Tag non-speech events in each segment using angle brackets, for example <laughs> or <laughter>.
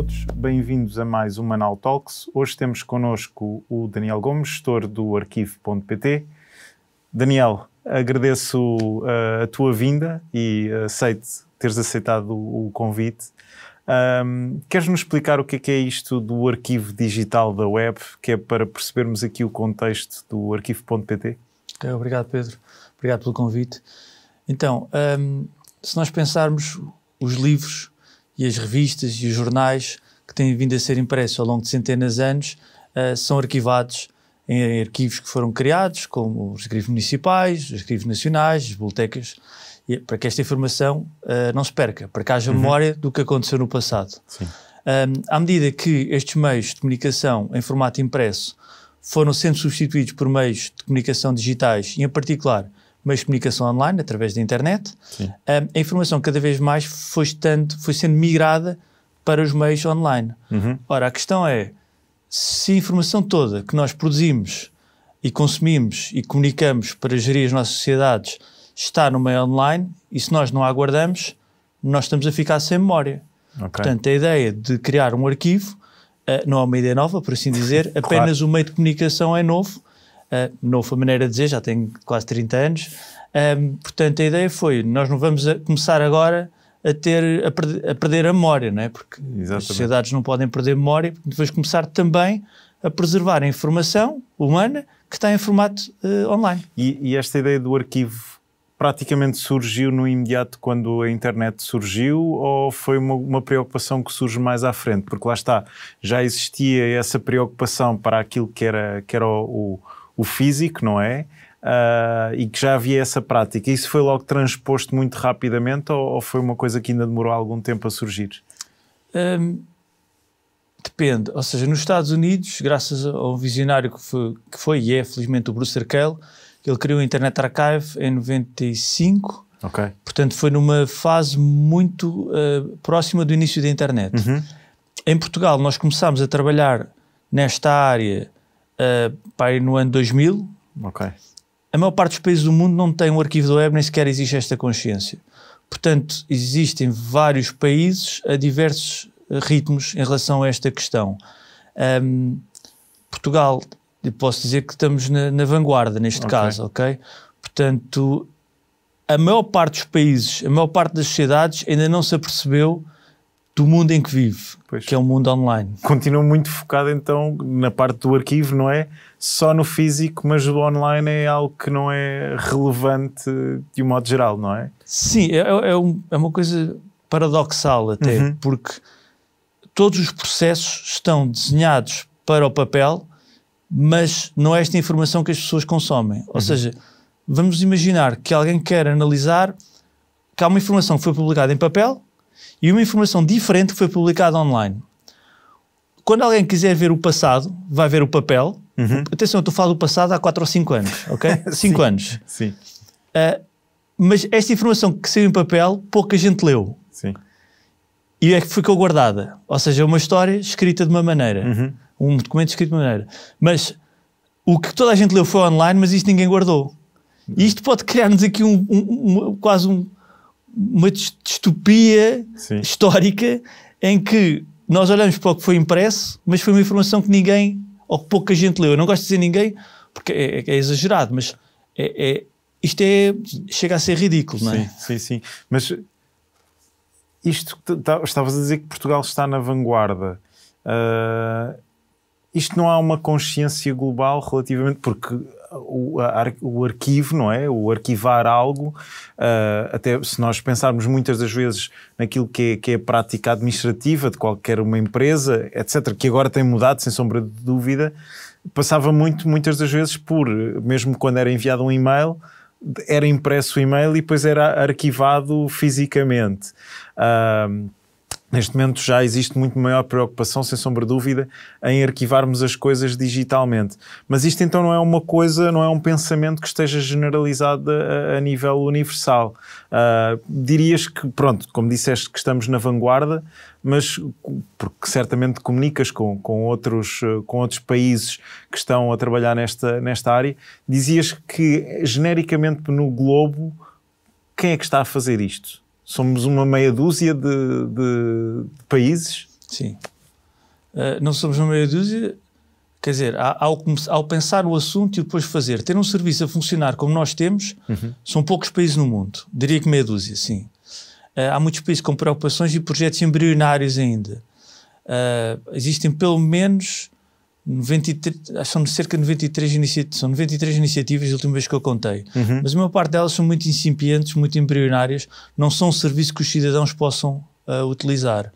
todos, bem-vindos a mais um Manal Talks. Hoje temos connosco o Daniel Gomes, gestor do arquivo.pt. Daniel, agradeço uh, a tua vinda e aceito teres aceitado o, o convite. Um, Queres-nos explicar o que é, que é isto do arquivo digital da web, que é para percebermos aqui o contexto do arquivo.pt? Obrigado, Pedro. Obrigado pelo convite. Então, um, se nós pensarmos os livros e as revistas e os jornais que têm vindo a ser impressos ao longo de centenas de anos uh, são arquivados em arquivos que foram criados, como os arquivos municipais, os arquivos nacionais, as bibliotecas, eh, para que esta informação uh, não se perca, para que haja uhum. memória do que aconteceu no passado. Um, à medida que estes meios de comunicação em formato impresso foram sendo substituídos por meios de comunicação digitais, e em particular meios de comunicação online, através da internet, Sim. a informação cada vez mais foi, estando, foi sendo migrada para os meios online. Uhum. Ora, a questão é, se a informação toda que nós produzimos e consumimos e comunicamos para gerir as nossas sociedades está no meio online, e se nós não a guardamos, nós estamos a ficar sem memória. Okay. Portanto, a ideia de criar um arquivo uh, não é uma ideia nova, por assim dizer, <laughs> apenas claro. o meio de comunicação é novo Uh, não foi maneira de dizer, já tenho quase 30 anos. Um, portanto, a ideia foi: nós não vamos começar agora a, ter, a, per a perder a memória, não é? Porque Exatamente. as sociedades não podem perder memória, depois começar também a preservar a informação humana que está em formato uh, online. E, e, esta ideia do arquivo praticamente surgiu no imediato quando a internet surgiu ou foi uma, uma, preocupação que surge mais à frente? Porque lá está, já existia essa preocupação para aquilo que era, que era o, o o físico, não é? Uh, e que já havia essa prática. Isso foi logo transposto muito rapidamente ou, ou foi uma coisa que ainda demorou algum tempo a surgir? Um, depende. Ou seja, nos Estados Unidos, graças a um visionário que foi, que foi e é, felizmente, o Bruce Arkell, ele criou a Internet Archive em 95. Okay. Portanto, foi numa fase muito uh, próxima do início da internet. Uhum. Em Portugal, nós começámos a trabalhar nesta área uh, eh, pai, no ano 2000. A maior parte dos países do mundo não tem um arquivo da web, nem sequer existe esta consciência. Portanto, existem vários países a diversos eh, ritmos em relação a esta questão. Um, Portugal, posso dizer que estamos na, na vanguarda neste okay. caso, ok? Portanto, a maior parte dos países, a maior parte das sociedades ainda não se apercebeu do mundo em que vive. Pois. que é o mundo online. Continua muito focado então na parte do arquivo, não é? Só no físico, mas o online é algo que não é relevante de um modo geral, não é? Sim, é, é, é um, é uma coisa paradoxal até, uhum. porque todos os processos estão desenhados para o papel, mas não é esta informação que as pessoas consomem. Ou uhum. seja, vamos imaginar que alguém quer analisar que há uma informação que foi publicada em papel, e uma informação diferente que foi publicada online. Quando alguém quiser ver o passado, vai ver o papel. Uhum. Atenção, eu estou a falar do passado há 4 ou 5 anos, ok? 5 <laughs> anos. Sim. Uh, mas esta informação que saiu em papel, pouca gente leu. Sim. E é que ficou guardada. Ou seja, é uma história escrita de uma maneira. Uhum. Um documento escrito de uma maneira. Mas o que toda a gente leu foi online, mas isto ninguém guardou. E uhum. isto pode criar-nos aqui um, um, um, quase um, uma distopia Sim. histórica em que nós olhamos para o que foi impresso, mas foi uma informação que ninguém, ou que pouca gente leu. Eu não gosto de dizer ninguém, porque é, é, é exagerado, mas é, é, isto é, chega a ser ridículo, não é? Sim, sim, sim. Mas isto tá, estavas a dizer que Portugal está na vanguarda. Uh, isto não há uma consciência global relativamente, porque o, a, o arquivo, não é? O arquivar algo, uh, até se nós pensarmos muitas das vezes naquilo que é, que é a prática administrativa de qualquer uma empresa, etc., que agora tem mudado, sem sombra de dúvida, passava muito, muitas das vezes, por, mesmo quando era enviado um e-mail, era impresso o e-mail e depois era arquivado fisicamente. Uh, Neste momento já existe muito maior preocupação, sem sombra de dúvida, em arquivarmos as coisas digitalmente. Mas isto então não é uma coisa, não é um pensamento que esteja generalizado a, a nível universal. Uh, dirias que, pronto, como disseste, que estamos na vanguarda, mas porque certamente comunicas com, com, outros, ah, com outros países que estão a trabalhar nesta, nesta área, dizias que genericamente no globo, quem é que está a fazer isto? somos uma meia dúzia de, de, de países. Sim. Uh, não somos uma meia dúzia. Quer dizer, ao, ao, pensar o assunto e depois fazer, ter um serviço a funcionar como nós temos, uhum. são poucos países no mundo. Diria que meia dúzia, sim. Uh, há muitos países com preocupações e projetos embrionários ainda. Uh, existem pelo menos 93, ah, são cerca de 93 iniciativas, são 93 iniciativas, a última vez que eu contei. Uhum. Mas a maior parte delas são muito incipientes, muito embrionárias, não são um serviço que os cidadãos possam uh, utilizar.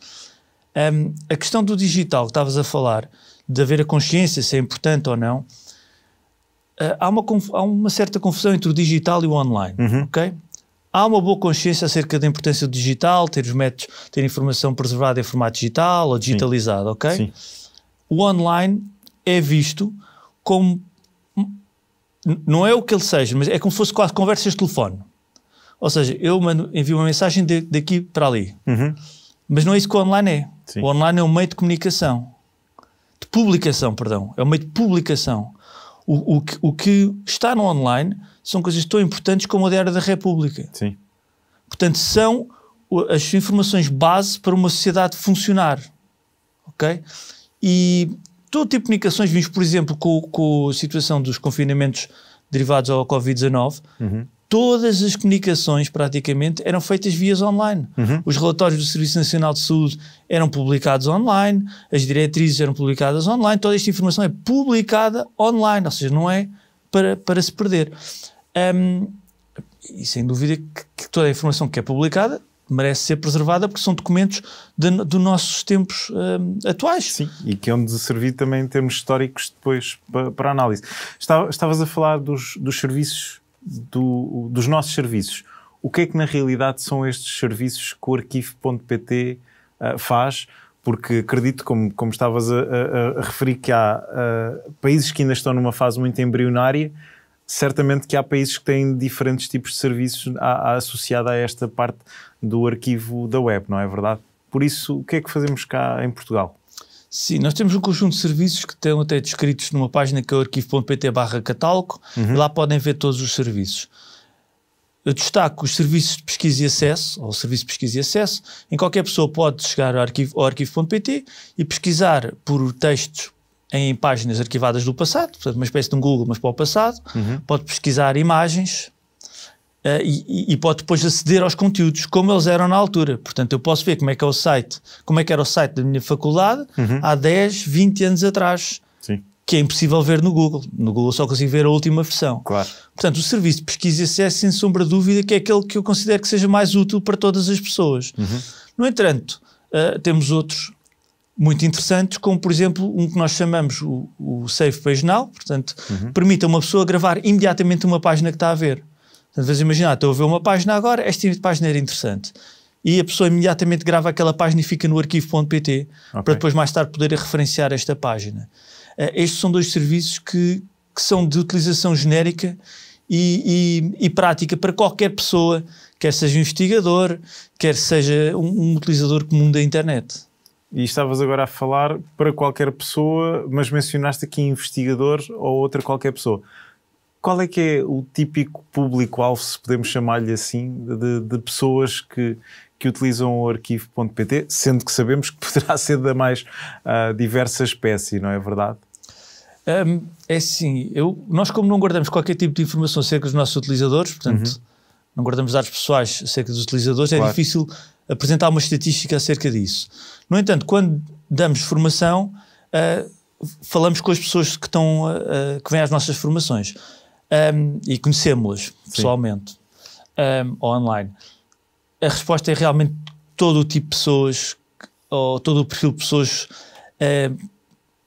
Um, a questão do digital que estavas a falar, de haver a consciência se é importante ou não, uh, há, uma, há uma certa confusão entre o digital e o online, uhum. ok? Há uma boa consciência acerca da importância do digital, ter os métodos, ter informação preservada em formato digital ou digitalizado, Sim. ok? Sim. O online é visto como. Não é o que ele seja, mas é como se fosse quase conversas de telefone. Ou seja, eu mando, envio uma mensagem de, daqui para ali. Uhum. Mas não é isso que o online é. Sim. O online é um meio de comunicação. De publicação, perdão. É um meio de publicação. O, o, que, o que está no online são coisas tão importantes como a Diário da República. Sim. Portanto, são as informações base para uma sociedade funcionar. Ok? E, todo tipo de comunicações, vimos, por exemplo, com, com a situação dos confinamentos derivados ao Covid-19, uhum. todas as comunicações praticamente eram feitas vias online. Uhum. Os relatórios do Serviço Nacional de Saúde eram publicados online, as diretrizes eram publicadas online, toda esta informação é publicada online, ou seja, não é para, para se perder. Um, e sem dúvida que, que toda a informação que é publicada merece ser preservada porque são documentos dos do nossos tempos um, atuais. Sim, e que é onde servir também em termos históricos depois para, para análise. Estavas a falar dos, dos serviços, do, dos nossos serviços. O que é que na realidade são estes serviços que o arquivo.pt uh, ah, faz? Porque acredito, como, como estavas a, a, a referir, que há uh, países que ainda estão numa fase muito embrionária certamente que há países que têm diferentes tipos de serviços a, a, a esta parte do arquivo da web, não é verdade? Por isso, o que é que fazemos cá em Portugal? Sim, nós temos um conjunto de serviços que estão até descritos numa página que é o arquivo.pt barra catálogo, uhum. lá podem ver todos os serviços. Eu destaco os serviços de pesquisa e acesso, ou serviço de pesquisa e acesso, em qualquer pessoa pode chegar ao arquivo.pt arquivo e pesquisar por textos, em páginas arquivadas do passado, portanto, uma espécie de um Google, mas para o passado, uhum. pode pesquisar imagens uh, e, e, pode depois aceder aos conteúdos como eles eram na altura. Portanto, eu posso ver como é que é o site, como é que era o site da minha faculdade uhum. há 10, 20 anos atrás. Sim. Que é impossível ver no Google. No Google só consigo ver a última versão. Claro. Portanto, o serviço de pesquisa e acesso, é sem sombra de dúvida, que é aquele que eu considero que seja mais útil para todas as pessoas. Uhum. No entanto, uh, temos outros muito interessantes, como por exemplo um que nós chamamos o, o Save Page Now, portanto, uhum. permite a uma pessoa gravar imediatamente uma página que está a ver. Portanto, vezes imaginar, estou a ver uma página agora, esta página era interessante. E a pessoa imediatamente grava aquela página e fica no arquivo.pt, okay. para depois mais tarde poder referenciar esta página. Uh, estes são dois serviços que, que são de utilização genérica e, e, e, prática para qualquer pessoa, quer seja um investigador, quer seja um, um utilizador comum da internet. E estavas agora a falar para qualquer pessoa, mas mencionaste aqui investigadores ou outra qualquer pessoa. Qual é que é o típico público-alvo, se podemos chamar-lhe assim, de, de, pessoas que, que utilizam o arquivo.pt, sendo que sabemos que <laughs> poderá ser da mais uh, diversa espécie, não é verdade? Um, é sim, nós como não guardamos qualquer tipo de informação acerca dos nossos utilizadores, portanto, uhum. não guardamos dados pessoais acerca dos utilizadores, é claro. é difícil apresentar uma estatística acerca disso. No entanto, quando damos formação, uh, falamos com as pessoas que, estão, uh, que vêm às nossas formações um, e conhecemos-las pessoalmente um, ou online. A resposta é realmente todo o tipo de pessoas ou todo o perfil de pessoas uh,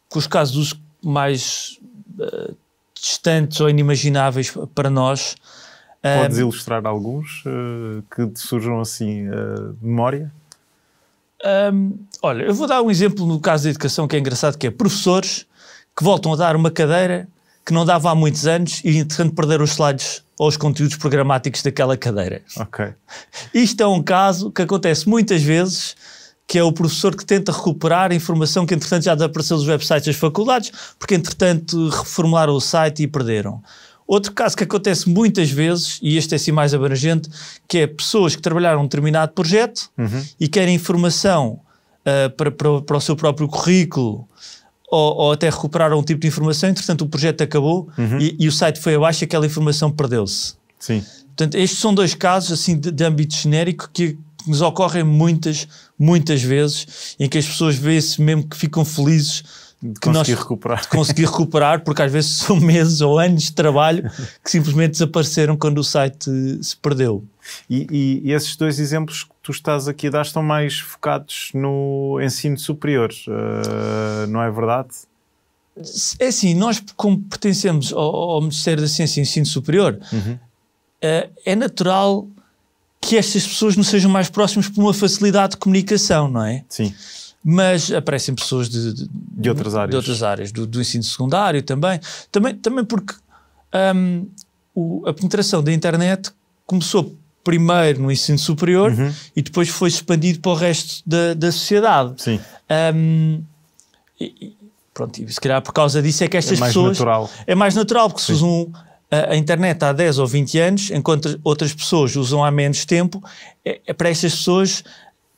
com os casos mais distantes ou inimagináveis para nós Podes ilustrar alguns uh, que te surjam assim uh, de memória? Um, olha, eu vou dar um exemplo no caso da educação que é engraçado, que é professores que voltam a dar uma cadeira que não dava há muitos anos e, entretanto, perderam os slides ou os conteúdos programáticos daquela cadeira. Ok. Isto é um caso que acontece muitas vezes, que é o professor que tenta recuperar a informação que, entretanto, já desapareceu dos websites das faculdades, porque, entretanto, reformularam o site e perderam. Outro caso que acontece muitas vezes, e este é assim mais abrangente, que é pessoas que trabalharam um determinado projeto uhum. e querem informação uh, para, para, para, o seu próprio currículo ou, ou, até recuperaram um tipo de informação, entretanto o projeto acabou uhum. e, e, o site foi abaixo e aquela informação perdeu-se. Sim. Portanto, estes são dois casos assim de, de âmbito genérico que, nos ocorrem muitas, muitas vezes, em que as pessoas veem-se mesmo que ficam felizes que conseguir nós, recuperar. recuperar, porque às vezes são <laughs> meses ou anos de trabalho que simplesmente desapareceram quando o site se perdeu. E, e, e esses dois exemplos que tu estás aqui a dar estão mais focados no ensino superior, uh, não é verdade? É assim, nós como pertencemos ao, ao Ministério da Ciência e Ensino Superior, uhum. uh, é natural que estas pessoas não sejam mais próximas por uma facilidade de comunicação, não é? Sim mas aparecem pessoas de, de, de outras áreas, de outras áreas do, do, ensino secundário também. Também, também porque um, o, a penetração da internet começou primeiro no ensino superior uhum. e depois foi expandido para o resto da, da sociedade. Sim. Um, e, pronto, e se calhar por causa disso é que estas é mais pessoas. Natural. É mais natural, porque Sim. se usam a, a, internet há 10 ou 20 anos, enquanto outras pessoas usam há menos tempo, é, é para estas pessoas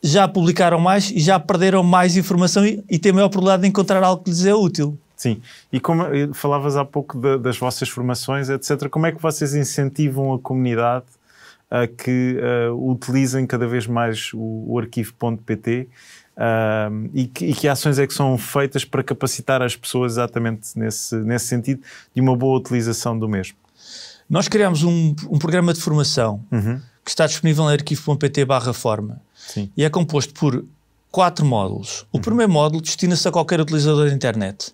já publicaram mais e já perderam mais informação e, e têm maior probabilidade de encontrar algo que lhes é útil. Sim, e como eh, falavas há pouco de, das vossas formações, etc., como é que vocês incentivam a comunidade a que uh, utilizem cada vez mais o, o arquivo.pt uh, eh, e, e, que ações é que são feitas para capacitar as pessoas exatamente nesse, nesse sentido de uma boa utilização do mesmo? Nós criamos um, um programa de formação. Uhum que está disponível em arquivo.pt barra forma. Sim. E é composto por quatro módulos. O uhum. primeiro módulo destina-se a qualquer utilizador da internet.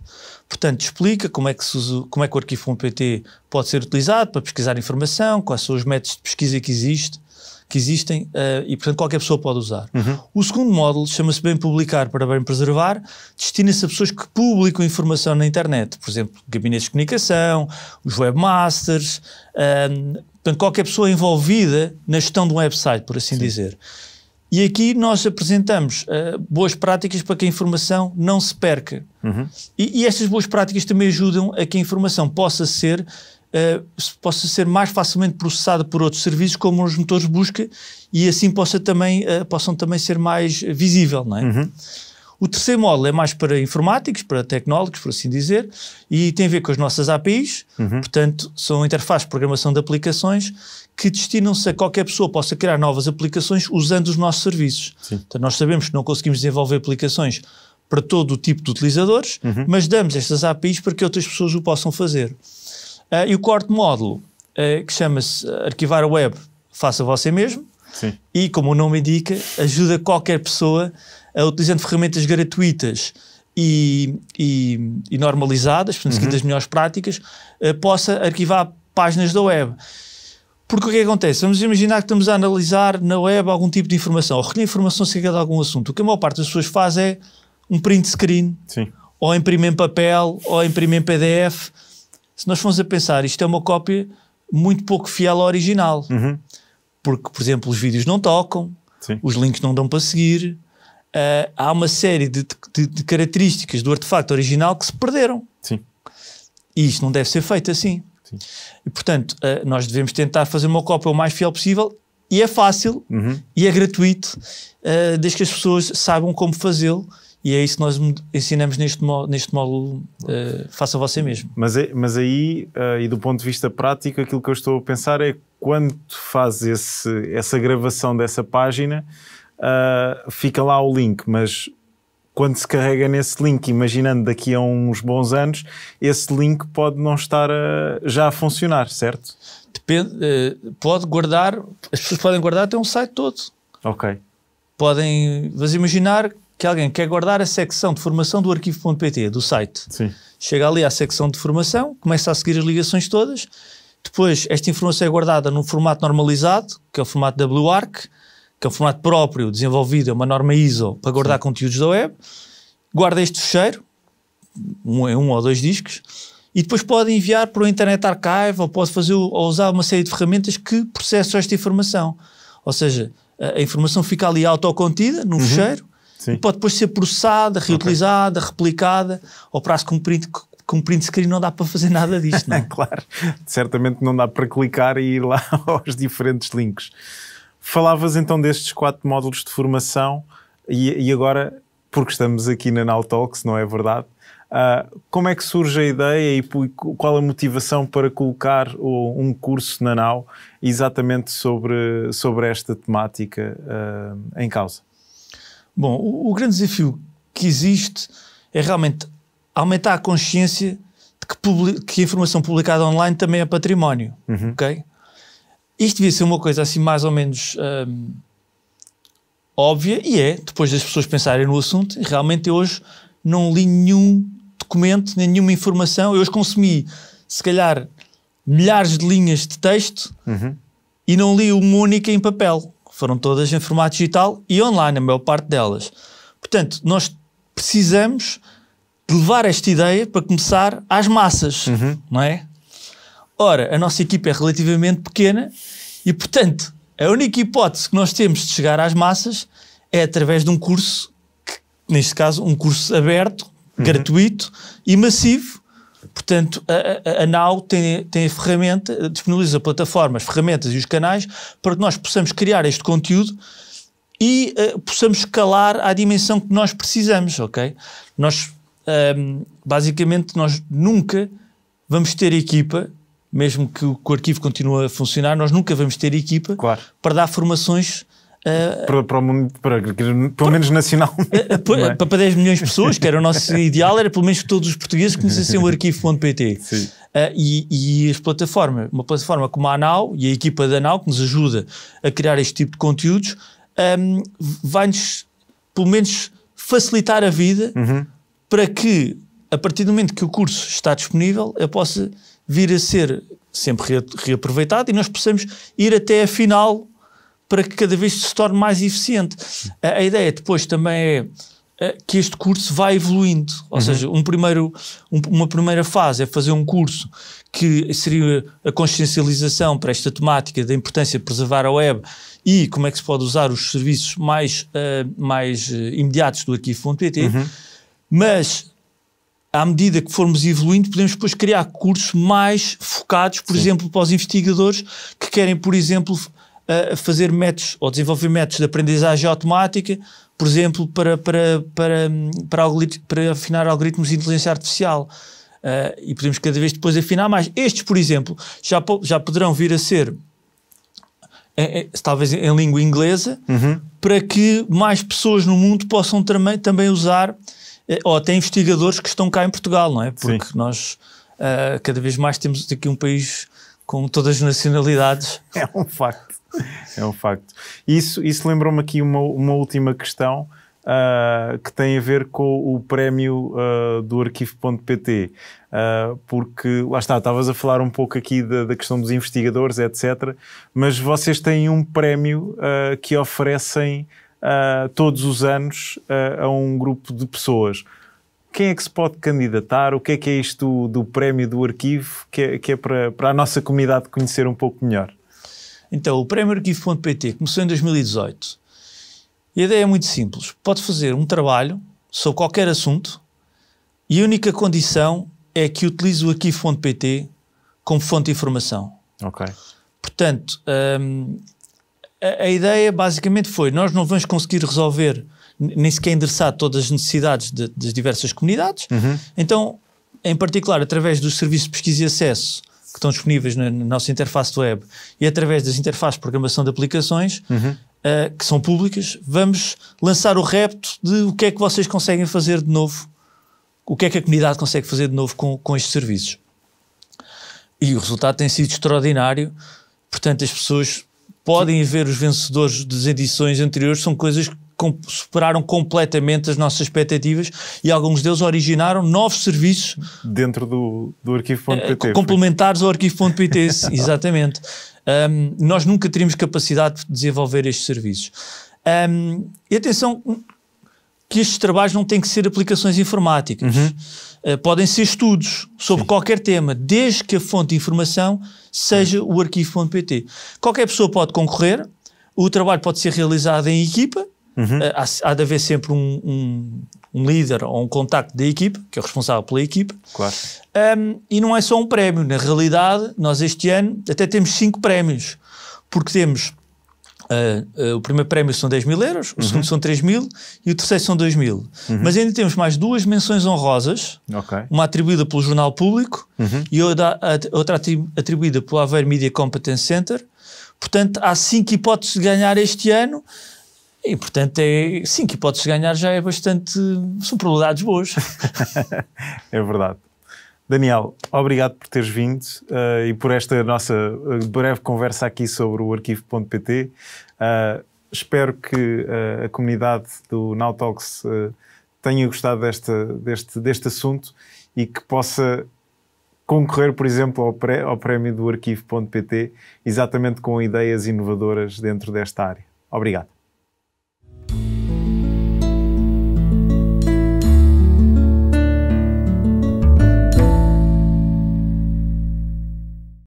Portanto, explica como é que, se usa, como é que o arquivo.pt pode ser utilizado para pesquisar informação, quais são os métodos de pesquisa que, existe, que existem uh, e, portanto, qualquer pessoa pode usar. Uhum. O segundo módulo chama-se Bem Publicar para Bem Preservar, destina-se a pessoas que publicam informação na internet, por exemplo, gabinetes de comunicação, os webmasters, uh, Portanto, qualquer pessoa envolvida na gestão de um website, por assim Sim. dizer. E aqui nós apresentamos uh, boas práticas para que a informação não se perca. Uhum. E, e estas boas práticas também ajudam a que a informação possa ser, uh, possa ser mais facilmente processada por outros serviços, como os motores de busca, e assim possa também, uh, possam também ser mais visível. Não é? Uhum. O terceiro módulo é mais para informáticos, para tecnólogos, por assim dizer, e tem a ver com as nossas APIs, uhum. portanto, são interfaces de programação de aplicações que destinam-se a qualquer pessoa possa criar novas aplicações usando os nossos serviços. Sim. Então, nós sabemos que não conseguimos desenvolver aplicações para todo o tipo de utilizadores, uhum. mas damos estas APIs para que outras pessoas o possam fazer. Uh, e o quarto módulo, uh, que chama-se Arquivar a Web, faça você mesmo, Sim. e como o nome indica, ajuda qualquer pessoa uh, utilizando ferramentas gratuitas e, e, e normalizadas, portanto, seguindo uhum. as melhores práticas, uh, possa arquivar páginas da web. Porque o é que acontece? Vamos imaginar que estamos a analisar na web algum tipo de informação, ou recolher informação acerca de algum assunto. O que a maior parte das pessoas faz é um print screen, Sim. ou imprimir em papel, ou imprimir em PDF. Se nós formos a pensar, isto é uma cópia muito pouco fiel ao original. Uhum. Porque, por exemplo, os vídeos não tocam, Sim. os links não dão para seguir, uh, há uma série de, de, de, características do artefacto original que se perderam. Sim. E isto não deve ser feito assim. Sim. E, portanto, uh, nós devemos tentar fazer uma cópia o mais fiel possível e é fácil uhum. e é gratuito, uh, desde que as pessoas saibam como fazê-lo. E é isso que nós ensinamos neste, módulo, neste módulo uh, faça você mesmo. Mas, é, mas aí, uh, e do ponto de vista prático, aquilo que eu estou a pensar é quando fazes essa gravação dessa página, uh, fica lá o link, mas quando se carrega nesse link, imaginando daqui a uns bons anos, esse link pode não estar a, ah, já a funcionar, certo? Depende, eh, pode guardar, as pessoas podem guardar até um site todo. Ok. Podem, mas imaginar que alguém quer guardar a secção de formação do arquivo.pt, do site. Sim. Chega ali à secção de formação, começa a seguir as ligações todas, depois esta informação é guardada num formato normalizado, que é o formato WARC, que é um formato próprio, desenvolvido, é uma norma ISO para guardar Sim. conteúdos da web, guarda este fecheiro, um, é um ou dois discos, e depois pode enviar para o Internet Archive ou pode fazer ou usar uma série de ferramentas que processam esta informação. Ou seja, a, a informação fica ali autocontida, no uhum. fecheiro, Sim. e pode depois ser processada, reutilizada, okay. replicada, ou prazo com print, com print screen não dá para fazer nada disto, não é? <laughs> claro, certamente não dá para clicar e ir lá <laughs> aos diferentes links. Falavas então destes quatro módulos de formação e, e agora, porque estamos aqui na Nautalks, não é verdade? Uh, como é que surge a ideia e qual a motivação para colocar o, um curso na NAU exatamente sobre, sobre esta temática uh, em causa? Bom, o, o, grande desafio que existe é realmente aumentar a consciência de que, que a informação publicada online também é património, uhum. ok? Isto devia ser uma coisa assim mais ou menos hum, óbvia, e é, depois das pessoas pensarem no assunto, realmente eu hoje não li nenhum documento, nenhuma informação, eu hoje consumi, se calhar, milhares de linhas de texto uhum. e não li uma única em papel. Foram todas em formato digital e online, a maior parte delas. Portanto, nós precisamos de levar esta ideia para começar às massas, uhum. não é? Ora, a nossa equipa é relativamente pequena e, portanto, a única hipótese que nós temos de chegar às massas é através de um curso, que, neste caso, um curso aberto, uhum. gratuito e massivo. Portanto, a, a, a NAU tem, tem a ferramenta, disponibiliza plataformas, ferramentas e os canais para que nós possamos criar este conteúdo e uh, possamos escalar à dimensão que nós precisamos, ok? Nós, um, ehm, basicamente, nós nunca vamos ter equipa mesmo que o, arquivo continue a funcionar, nós nunca vamos ter equipa claro. para dar formações Uh, para, para, para, para, pelo menos nacional. <laughs> Eh, eh, é? para, para 10 milhões de pessoas, que era o nosso <laughs> ideal, era pelo menos que todos os portugueses conhecessem o arquivo.pt. Uh, e, e as plataformas, uma plataforma como a ANAU e a equipa da ANAU, que nos ajuda a criar este tipo de conteúdos, um, ehm, vai-nos, pelo menos, facilitar a vida uhum. para que, a partir do momento que o curso está disponível, eu possa vir a ser sempre reaproveitado e nós possamos ir até a final para que cada vez se torne mais eficiente. A, a ideia depois também é, é que este curso vai evoluindo, ou uhum. seja, um primeiro, um, uma primeira fase é fazer um curso que seria a consciencialização para esta temática da importância de preservar a web e como é que se pode usar os serviços mais, uh, mais eh, imediatos do arquivo.pt, uhum. mas à medida que formos evoluindo, podemos depois criar cursos mais focados, por Sim. exemplo, para os investigadores que querem, por exemplo, fazer métodos ou desenvolver métodos de aprendizagem automática, por exemplo, para, para, para, para, para afinar algoritmos de inteligência artificial. Uh, e podemos cada vez depois afinar mais. Estes, por exemplo, já, já poderão vir a ser, é, é, talvez em língua inglesa, uhum. para que mais pessoas no mundo possam também, também usar eh, ou até investigadores que estão cá em Portugal, não é? Porque Sim. nós uh, cada vez mais temos aqui um país com todas as nacionalidades. <laughs> É um facto, é um facto. Isso, isso lembrou-me aqui uma, uma última questão. Uh, que tem a ver com o prémio uh, do arquivo.pt, uh, porque lá está, estavas a falar um pouco aqui da, da, questão dos investigadores, etc., mas vocês têm um prémio que oferecem uh, todos os anos uh, a um grupo de pessoas. Quem é que se pode candidatar? O que é que é isto do, do prémio do arquivo, que é, que é para, para a nossa comunidade conhecer um pouco melhor? Então, o prémio arquivo.pt começou em 2018. E a ideia é muito simples. Pode fazer um trabalho sobre qualquer assunto e a única condição é que utilize o arquivo.pt como fonte de informação. Ok. Portanto, hum, a, a ideia basicamente foi: nós não vamos conseguir resolver, nem sequer endereçar todas as necessidades de, das diversas comunidades, uhum. então, em particular, através dos serviços de pesquisa e acesso que estão disponíveis na, na nossa interface web e através das interfaces de programação de aplicações, uhum. Uh, que são públicas, vamos lançar o repto de o que é que vocês conseguem fazer de novo, o que é que a comunidade consegue fazer de novo com, com estes serviços. E o resultado tem sido extraordinário, portanto, as pessoas podem ver os vencedores das edições anteriores, são coisas que superaram completamente as nossas expectativas e alguns deles originaram novos serviços dentro do, do arquivo.pt eh, complementares ao arquivo.pt, <laughs> exatamente. Um, nós nunca teríamos capacidade de desenvolver estes serviços. Um, e atenção que estes trabalhos não têm que ser aplicações informáticas. Uhum eh, podem ser estudos sobre Sim. qualquer tema, desde que a fonte de informação seja Sim. o arquivo.pt. Qualquer pessoa pode concorrer, o trabalho pode ser realizado em equipa, uhum. Eh, há, há de haver sempre um, um, um líder ou um contacto da equipa, que é o responsável pela equipa. Claro. Um, e não é só um prémio, na realidade, nós este ano até temos cinco prémios, porque temos Uh, uh, o primeiro prémio são 10 mil euros, uhum. o segundo uhum. são 3 mil e o terceiro são 2 mil. Uhum. Mas ainda temos mais duas menções honrosas, okay. uma atribuída pelo Jornal Público uhum. e outra atribuída pelo Aveiro Media Competence Center. Portanto, há cinco hipóteses de ganhar este ano. E, portanto, é, cinco hipóteses de ganhar já é bastante. são probabilidades boas. <laughs> é verdade. Daniel, obrigado por teres vindo uh, e por esta nossa eh, breve conversa aqui sobre o arquivo.pt. Uh, eh, espero que a comunidade do Nautalks tenha gostado desta, deste, deste assunto e que possa concorrer, por exemplo, ao, pré, ao prémio do arquivo.pt, exatamente com ideias inovadoras dentro desta área. Obrigado.